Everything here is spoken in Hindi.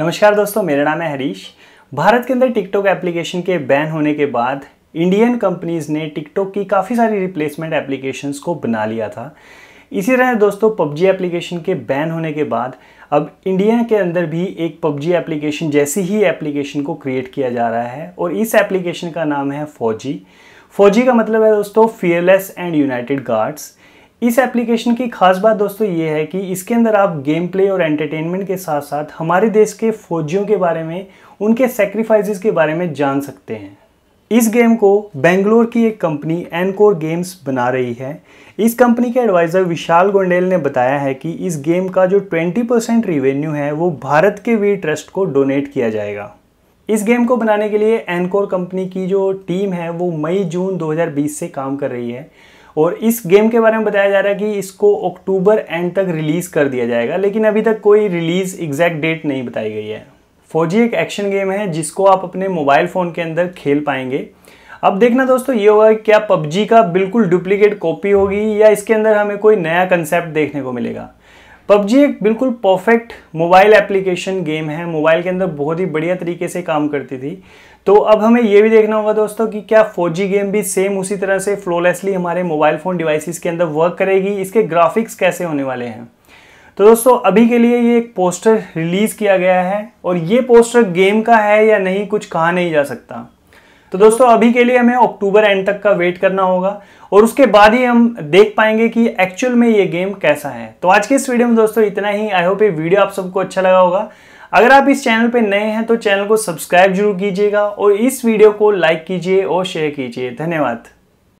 नमस्कार दोस्तों मेरा नाम है हरीश भारत के अंदर टिकटॉक एप्लीकेशन के बैन होने के बाद इंडियन कंपनीज ने टिकटॉक की काफ़ी सारी रिप्लेसमेंट एप्लीकेशंस को बना लिया था इसी तरह दोस्तों पबजी एप्लीकेशन के बैन होने के बाद अब इंडिया के अंदर भी एक पबजी एप्लीकेशन जैसी ही एप्लीकेशन को क्रिएट किया जा रहा है और इस एप्लीकेशन का नाम है फौजी फौजी का मतलब है दोस्तों फियरलेस एंड यूनाइटेड गार्ड्स इस एप्लीकेशन की खास बात दोस्तों ये है कि इसके अंदर आप गेम प्ले और एंटरटेनमेंट के साथ साथ हमारे देश के फौजियों के बारे में उनके सेक्रीफाइसेस के बारे में जान सकते हैं इस गेम को बेंगलोर की एक कंपनी एनकोर गेम्स बना रही है इस कंपनी के एडवाइज़र विशाल गोंडेल ने बताया है कि इस गेम का जो 20 परसेंट रिवेन्यू है वो भारत के वीर ट्रस्ट को डोनेट किया जाएगा इस गेम को बनाने के लिए एनकोर कंपनी की जो टीम है वो मई जून 2020 से काम कर रही है और इस गेम के बारे में बताया जा रहा है कि इसको अक्टूबर एंड तक रिलीज़ कर दिया जाएगा लेकिन अभी तक कोई रिलीज़ एग्जैक्ट डेट नहीं बताई गई है फौजी एक एक्शन गेम है जिसको आप अपने मोबाइल फ़ोन के अंदर खेल पाएंगे अब देखना दोस्तों ये होगा कि क्या पबजी का बिल्कुल डुप्लीकेट कॉपी होगी या इसके अंदर हमें कोई नया कंसेप्ट देखने को मिलेगा पबजी एक बिल्कुल परफेक्ट मोबाइल एप्लीकेशन गेम है मोबाइल के अंदर बहुत ही बढ़िया तरीके से काम करती थी तो अब हमें यह भी देखना होगा दोस्तों कि क्या 4G गेम भी सेम उसी तरह से फ्लोलेसली हमारे मोबाइल फ़ोन डिवाइसेस के अंदर वर्क करेगी इसके ग्राफिक्स कैसे होने वाले हैं तो दोस्तों अभी के लिए ये एक पोस्टर रिलीज़ किया गया है और ये पोस्टर गेम का है या नहीं कुछ कहा नहीं जा सकता तो दोस्तों अभी के लिए हमें अक्टूबर एंड तक का वेट करना होगा और उसके बाद ही हम देख पाएंगे कि एक्चुअल में ये गेम कैसा है तो आज के इस वीडियो में दोस्तों इतना ही आई होप ये वीडियो आप सबको अच्छा लगा होगा अगर आप इस चैनल पर नए हैं तो चैनल को सब्सक्राइब जरूर कीजिएगा और इस वीडियो को लाइक कीजिए और शेयर कीजिए धन्यवाद